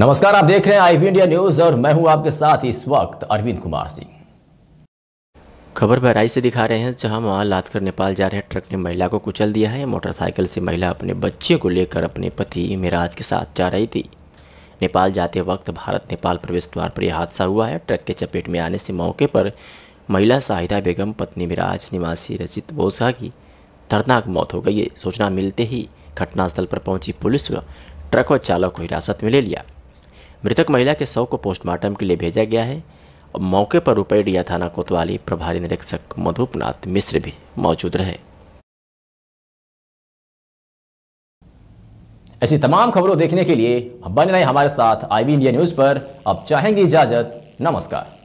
नमस्कार आप देख रहे हैं आईवी इंडिया न्यूज और मैं हूं आपके साथ इस वक्त अरविंद कुमार सिंह खबर बहराई से दिखा रहे हैं जहां वहां लादकर नेपाल जा रहे ट्रक ने महिला को कुचल दिया है मोटरसाइकिल से महिला अपने बच्चे को लेकर अपने पति मिराज के साथ जा रही थी नेपाल जाते वक्त भारत नेपाल प्रवेश द्वार पर यह हादसा हुआ है ट्रक के चपेट में आने से मौके पर महिला साहिदा बेगम पत्नी मिराज निवासी रचित बोसा की दर्दनाक मौत हो गई है सूचना मिलते ही घटनास्थल पर पहुंची पुलिस व ट्रक व चालक को हिरासत में ले लिया मृतक महिला के शव को पोस्टमार्टम के लिए भेजा गया है और मौके पर रुपेडिया थाना कोतवाली प्रभारी निरीक्षक मधुपनाथ मिश्र भी मौजूद रहे ऐसी तमाम खबरों देखने के लिए बन रहे हमारे साथ आईबी इंडिया न्यूज़ पर अब चाहेंगे इजाज़त नमस्कार